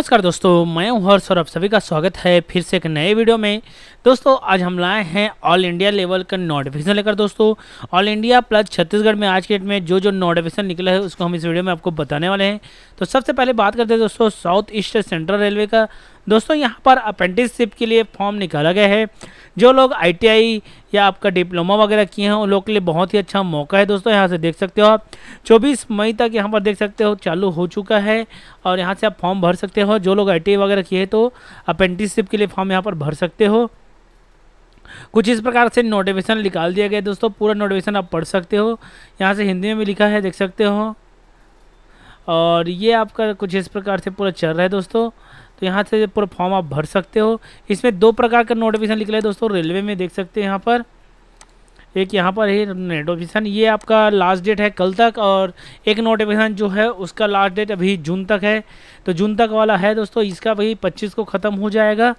नमस्कार दोस्तों मैं हूं हर्ष और आप सभी का स्वागत है फिर से एक नए वीडियो में दोस्तों आज हम लाए हैं ऑल इंडिया लेवल का नोटिफिकेशन लेकर दोस्तों ऑल इंडिया प्लस छत्तीसगढ़ में आज के डेट में जो जो नोटिफिकेशन निकला है उसको हम इस वीडियो में आपको बताने वाले हैं तो सबसे पहले बात करते हैं दोस्तों साउथ ईस्ट सेंट्रल रेलवे का दोस्तों यहाँ पर अप्रेंटिसशिप के लिए फॉर्म निकाला गया है जो लोग आईटीआई या आपका डिप्लोमा वगैरह किए हैं उन लोगों के लिए बहुत ही अच्छा मौका है दोस्तों यहाँ से देख सकते हो आप चौबीस मई तक यहाँ पर देख सकते हो चालू हो चुका है और यहाँ से आप फॉर्म भर सकते हो जो लोग आई वगैरह किए तो अप्रेंटिसशिप के लिए फॉर्म यहाँ पर भर सकते हो कुछ इस प्रकार से नोटिफिकेशन निकाल दिया गया दोस्तों पूरा नोटिफिकेशन आप पढ़ सकते हो यहाँ से हिंदी में भी लिखा है देख सकते हो और ये आपका कुछ इस प्रकार से पूरा चल रहा है दोस्तों तो यहाँ से पूरा फॉर्म आप भर सकते हो इसमें दो प्रकार का नोटिफिकेशन निकला है दोस्तों रेलवे में देख सकते हैं यहाँ पर एक यहाँ पर है नोटिफिकेशन ये आपका लास्ट डेट है कल तक और एक नोटिफिकेशन जो है उसका लास्ट डेट अभी जून तक है तो जून तक वाला है दोस्तों इसका भाई पच्चीस को ख़त्म हो जाएगा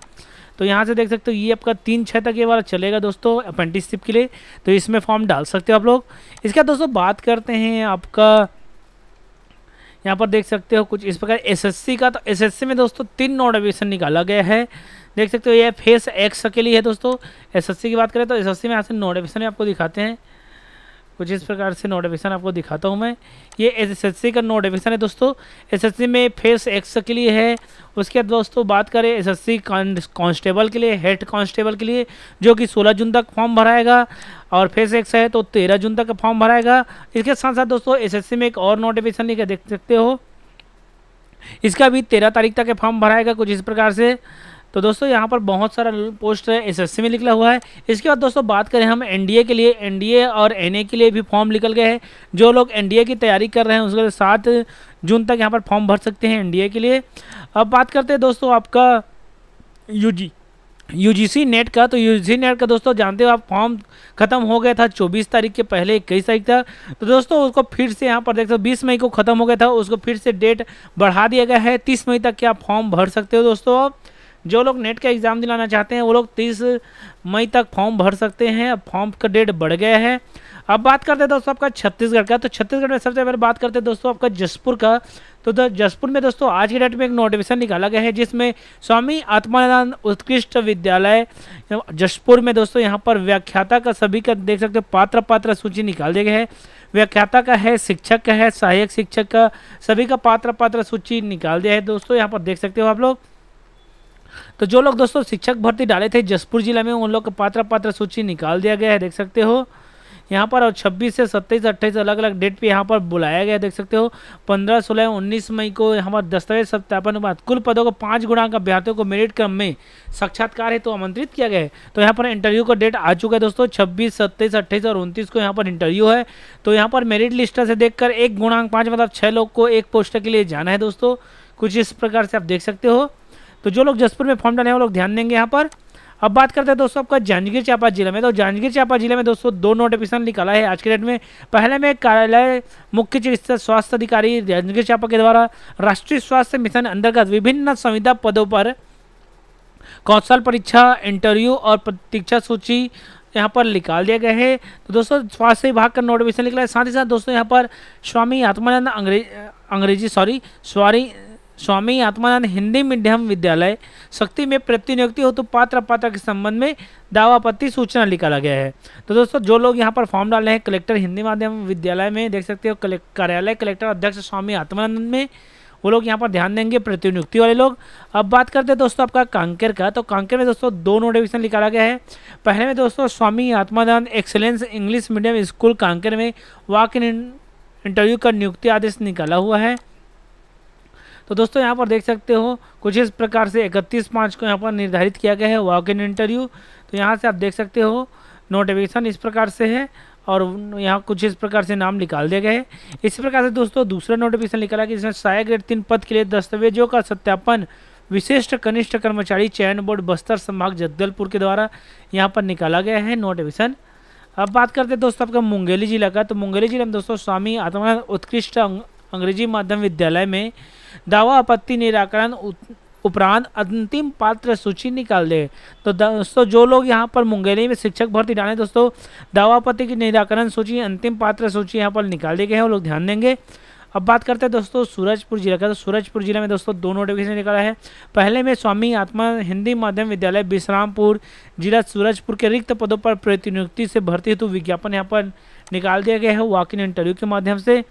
तो यहाँ से देख सकते हो ये आपका तीन छः तक ये वाला चलेगा दोस्तों अप्रेंटिसशिप के लिए तो इसमें फॉर्म डाल सकते हो आप लोग इसका दोस्तों बात करते हैं आपका यहाँ पर देख सकते हो कुछ इस प्रकार एसएससी का तो एसएससी में दोस्तों तीन नोटिफिकेशन निकाला गया है देख सकते हो ये फेस एक्स के लिए है दोस्तों एसएससी की बात करें तो एसएससी में यहाँ से नोटिफिकेशन आपको दिखाते हैं कुछ तो इस प्रकार से नोटिफिकेशन आपको दिखाता हूँ मैं ये एस का नोटिफिकेशन है दोस्तों एस में फेस एक्स के लिए है उसके बाद दोस्तों बात करें एस एस कांस्टेबल के लिए हेड कांस्टेबल के लिए जो कि 16 जून तक फॉर्म भराएगा और फेस एक्स है तो 13 जून तक फॉर्म भराएगा इसके साथ साथ दोस्तों एस में एक और नोटिफिकेशन लेकर देख सकते हो इसका भी तेरह तारीख तक फॉर्म भराएगा कुछ इस प्रकार से तो दोस्तों यहाँ पर बहुत सारा पोस्ट एसएससी में निकला हुआ है इसके बाद दोस्तों बात करें हम एनडीए के लिए एनडीए और एनए के लिए भी फॉर्म निकल गए हैं जो लोग एनडीए की तैयारी कर रहे हैं उसके सात जून तक यहाँ पर फॉर्म भर सकते हैं एनडीए के लिए अब बात करते हैं दोस्तों आपका जी यूजीसी नेट का तो यूजीसी नेट का दोस्तों जानते हो आप फॉर्म खत्म हो गया था 24 तारीख के पहले इक्कीस तारीख था तो दोस्तों उसको फिर से यहाँ पर देख सकते हो 20 मई को खत्म हो गया था उसको फिर से डेट बढ़ा दिया गया है 30 मई तक के आप फॉर्म भर सकते हो दोस्तों आप जो लोग नेट का एग्ज़ाम दिलाना चाहते हैं वो लोग तीस मई तक फॉर्म भर सकते हैं अब फॉर्म का डेट बढ़ गया है अब बात करते हैं दोस्तों आपका छत्तीसगढ़ का तो छत्तीसगढ़ में सबसे पहले बात करते हैं दोस्तों आपका जसपुर का तो जसपुर में दोस्तों आज के डेट में एक नोटिफिकेशन निकाला गया है जिसमें स्वामी आत्मानंद उत्कृष्ट विद्यालय जसपुर में दोस्तों यहाँ पर व्याख्याता का सभी का देख सकते हो पात्र पात्र सूची निकाल दिया गया है व्याख्याता का है शिक्षक का है सहायक शिक्षक का सभी का पात्र पात्र सूची निकाल दिया है दोस्तों यहाँ पर देख सकते हो आप लोग तो जो लोग दोस्तों शिक्षक भर्ती डाले थे जसपुर जिले में उन लोग का पात्र पात्र सूची निकाल दिया गया है देख सकते हो यहाँ पर और 26 से 27 28 अलग अलग डेट पे यहाँ पर बुलाया गया देख सकते हो 15 सोलह उन्नीस मई को यहाँ पर दस्तावेज सत्यापन बाद कुल पदों को पाँच गुणांक अभ्यर्थियों को मेरिट क्रम में साक्षात्कार है तो आमंत्रित किया गया है तो यहाँ पर इंटरव्यू का डेट आ चुका है दोस्तों छब्बीस सत्ताईस अट्ठाईस और उनतीस को यहाँ पर इंटरव्यू है तो यहाँ पर मेरिट लिस्ट से कर एक गुणांक पाँच मतलब छः लोग को एक पोस्ट के लिए जाना है दोस्तों कुछ इस प्रकार से आप देख सकते हो तो जो लोग जसपुर में फॉर्म डाले वो लोग ध्यान देंगे यहाँ पर अब बात करते हैं दोस्तों आपका जांजगीर चांपा जिले में तो जांजगीर चांपा जिले में दोस्तों दो नोटिफिकेशन निकाला है आज के डेट में पहले में कार्यालय मुख्य चिकित्सा स्वास्थ्य अधिकारी जांजगीर चांपा के द्वारा राष्ट्रीय स्वास्थ्य मिशन अंतर्गत विभिन्न संविधा पदों पर कौशल परीक्षा इंटरव्यू और प्रतीक्षा सूची यहाँ पर निकाल दिया गया है तो दोस्तों स्वास्थ्य विभाग का नोटिफिकेशन निकला है साथ ही साथ दोस्तों यहाँ पर स्वामी आत्मानंद अंग्रेज अंग्रेजी सॉरी स्वारी स्वामी आत्मानंद हिंदी मीडियम विद्यालय शक्ति में प्रतिनियुक्ति हो तो पात्र पात्र के संबंध में दावा पत्ति सूचना निकाला गया है तो दोस्तों जो लोग यहाँ पर फॉर्म डाले हैं कलेक्टर हिंदी माध्यम विद्यालय में देख सकते हो कार्यालय कलेक्टर अध्यक्ष स्वामी आत्मानंद में वो लोग यहाँ पर ध्यान देंगे प्रतिनियुक्ति वाले लोग अब बात करते हैं दोस्तों आपका कांकेर का तो कांकेर में दोस्तों दो नोटिफिकेशन निकाला गया है पहले में दोस्तों Swami Atmanand excellence English medium school Kanker में वाक इन इंटरव्यू का नियुक्ति आदेश निकाला हुआ है तो दोस्तों यहाँ पर देख सकते हो कुछ इस प्रकार से इकतीस मार्च को यहाँ पर निर्धारित किया गया है वॉक इन इंटरव्यू तो यहाँ से आप देख सकते हो नोटिफिकेशन इस प्रकार से है और यहाँ कुछ इस प्रकार से नाम निकाल दिए गए इस प्रकार से दोस्तों दूसरा नोटिफिकेशन निकाला कि जिसमें सहायक ग्रेड तीन पद के लिए दस्तावेजों का सत्यापन विशिष्ट कनिष्ठ कर्मचारी चयन बोर्ड बस्तर संभाग जगदलपुर के द्वारा यहाँ पर निकाला गया है नोटिफिकेशन अब बात करते हैं दोस्तों आपका मुंगेली जिला का तो मुंगेली जिला में दोस्तों स्वामी आत्मा उत्कृष्ट अंग्रेजी माध्यम विद्यालय में दावा आपत्ति निराकरण उपरांत अंतिम पात्र सूची निकाल दे तो दोस्तों जो लोग यहाँ पर मुंगेली में शिक्षक भर्ती डाले दोस्तों दावा आपत्ति की निराकरण सूची अंतिम पात्र सूची यहाँ पर निकाल दी गई है वो लोग ध्यान देंगे अब बात करते हैं दोस्तों सूरजपुर जिला का तो सूरजपुर जिला में दोस्तों दो नोटिफिकेशन निकला है पहले में स्वामी आत्मा हिंदी माध्यम विद्यालय विश्रामपुर जिला सूरजपुर के रिक्त पदों पर प्रतिनियुक्ति से भर्ती हेतु विज्ञापन यहाँ पर निकाल दिया गया है वॉक इन इंटरव्यू के माध्यम से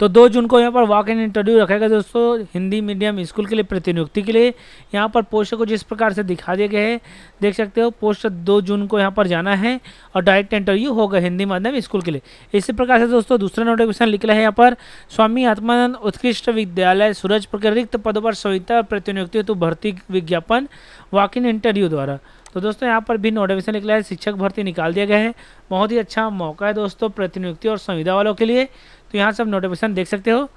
तो दो जून को यहाँ पर वॉक इन इंटरव्यू रखा गया दोस्तों हिंदी मीडियम स्कूल के लिए प्रतिनियुक्ति के लिए यहाँ पर पोस्टर को जिस प्रकार से दिखा दिया गया है देख सकते हो पोस्टर दो जून को यहाँ पर जाना है और डायरेक्ट इंटरव्यू होगा हिंदी माध्यम स्कूल के लिए इसी प्रकार से दोस्तों दूसरा नोटिफिकेशन निकला है यहाँ पर स्वामी आत्मानंद उत्कृष्ट विद्यालय सूरजपुर के रिक्त पदों पर सविता प्रतिनियुक्ति हेतु भर्ती विज्ञापन वॉक इन इंटरव्यू द्वारा तो दोस्तों यहाँ पर भी नोटिफिकेशन निकला है शिक्षक भर्ती निकाल दिया गया है बहुत ही अच्छा मौका है दोस्तों प्रतिनियुक्ति और संविधा वालों के लिए तो यहाँ से आप नोटिफिकेशन देख सकते हो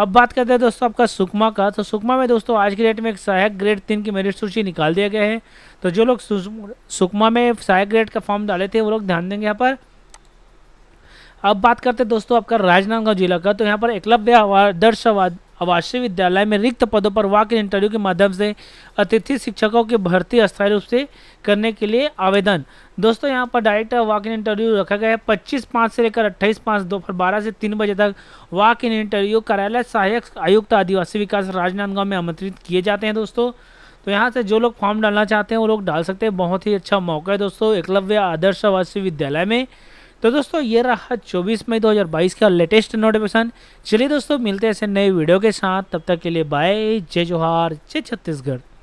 अब बात करते हैं दोस्तों आपका सुकमा का तो सुकमा में दोस्तों आज की डेट में एक सहायक ग्रेड तीन की मेरिट सूची निकाल दिया गया है तो जो लोग सुकमा में सहायक ग्रेड का फॉर्म डाले थे वो लोग ध्यान देंगे यहाँ पर अब बात करते हैं दोस्तों आपका राजनांदगांव जिला का तो यहाँ पर एकलव्य आदर्श आवासीय विद्यालय में रिक्त पदों पर वाक इन इंटरव्यू के माध्यम से अतिथि शिक्षकों की भर्ती अस्थायी रूप से करने के लिए आवेदन दोस्तों यहाँ पर डायरेक्ट वाक इन इंटरव्यू रखा गया है पच्चीस पाँच से लेकर अट्ठाईस पाँच दोपहर बारह से तीन बजे तक वाक इन इंटरव्यू कार्यालय सहायक आयुक्त आदिवासी विकास राजनांदगांव में आमंत्रित किए जाते हैं दोस्तों तो यहाँ से जो लोग फॉर्म डालना चाहते हैं वो लोग डाल सकते हैं बहुत ही अच्छा मौका है दोस्तों एकलव्य आदर्श आवासीय विद्यालय में तो दोस्तों ये रहा 24 मई 2022 का लेटेस्ट नोटिफिकेशन चलिए दोस्तों मिलते हैं ऐसे नए वीडियो के साथ तब तक के लिए बाय जय जोहार जय छत्तीसगढ़